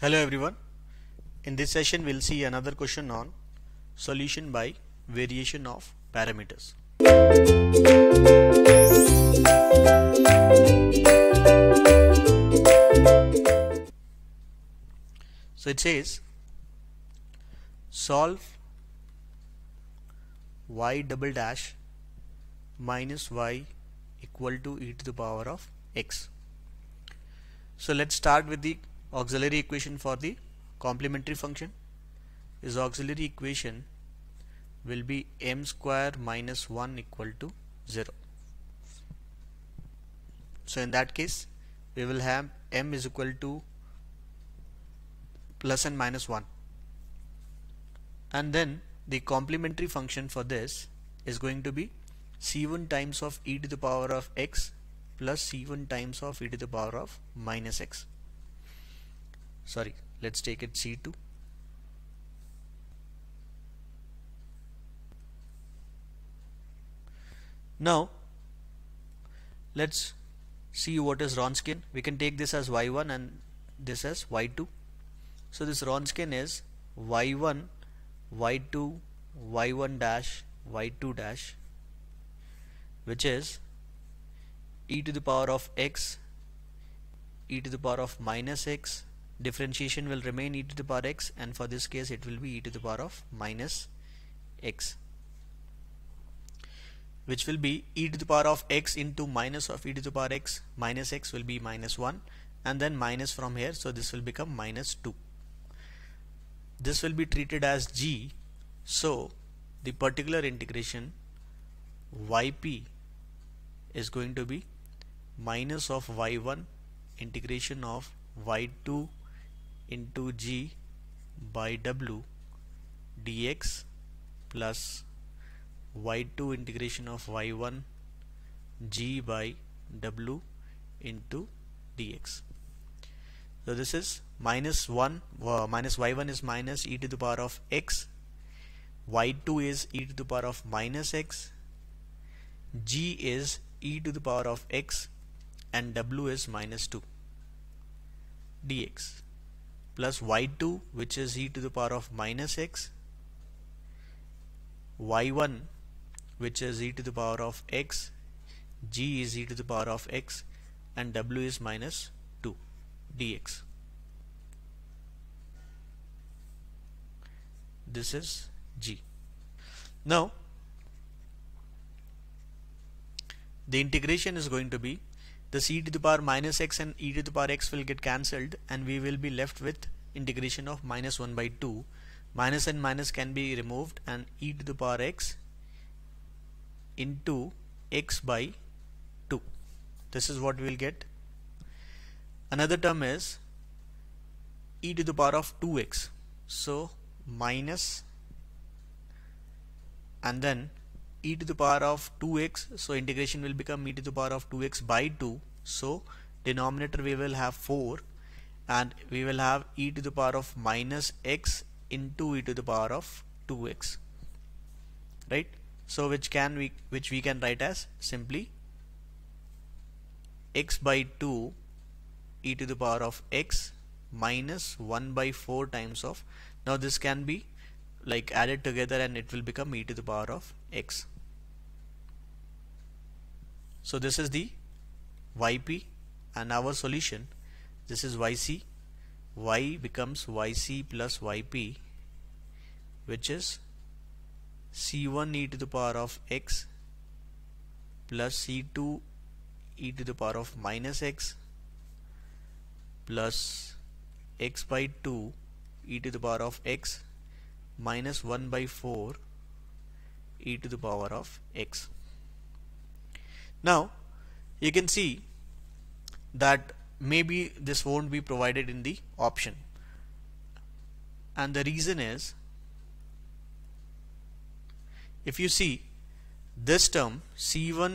Hello everyone. In this session we'll see another question on solution by variation of parameters. So it says solve y double dash minus y equal to e to the power of x. So let's start with the auxiliary equation for the complementary function is auxiliary equation will be m square minus 1 equal to 0 so in that case we will have m is equal to plus and minus 1 and then the complementary function for this is going to be c1 times of e to the power of x plus c1 times of e to the power of minus x sorry let's take it C2 now let's see what is Ronskin we can take this as y1 and this as y2 so this Ronskin is y1 y2 y1 dash y2 dash which is e to the power of x e to the power of minus x differentiation will remain e to the power x and for this case it will be e to the power of minus x which will be e to the power of x into minus of e to the power x minus x will be minus 1 and then minus from here so this will become minus 2 this will be treated as g so the particular integration yp is going to be minus of y1 integration of y2 into g by w dx plus y2 integration of y1 g by w into dx. So this is minus 1 uh, minus y1 is minus e to the power of x y2 is e to the power of minus x g is e to the power of x and w is minus 2 dx plus y2 which is e to the power of minus x y1 which is e to the power of x g is e to the power of x and w is minus 2 dx this is g now the integration is going to be this e to the power minus x and e to the power x will get cancelled and we will be left with integration of minus 1 by 2 minus and minus can be removed and e to the power x into x by 2 this is what we will get another term is e to the power of 2x so minus and then e to the power of 2x so integration will become e to the power of 2x by 2 so denominator we will have 4 and we will have e to the power of minus x into e to the power of 2x right so which can we which we can write as simply x by 2 e to the power of x minus 1 by 4 times of now this can be like added together and it will become e to the power of x. So this is the yp and our solution this is yc y becomes yc plus yp which is c1 e to the power of x plus c2 e to the power of minus x plus x by 2 e to the power of x minus 1 by 4 e to the power of x. Now you can see that maybe this won't be provided in the option and the reason is if you see this term c1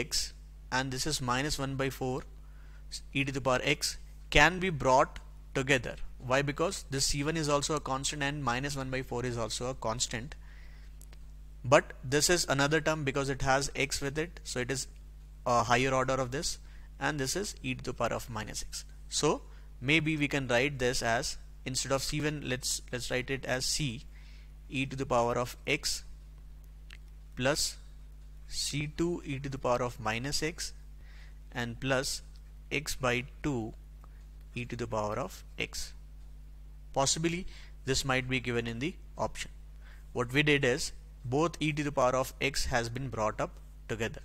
ex and this is minus 1 by 4 e to the power x can be brought together why because this c1 is also a constant and minus 1 by 4 is also a constant but this is another term because it has x with it so it is a higher order of this and this is e to the power of minus x so maybe we can write this as instead of c1 let's let's write it as c e to the power of x plus c2 e to the power of minus x and plus x by 2 e to the power of x Possibly this might be given in the option. What we did is both e to the power of x has been brought up together.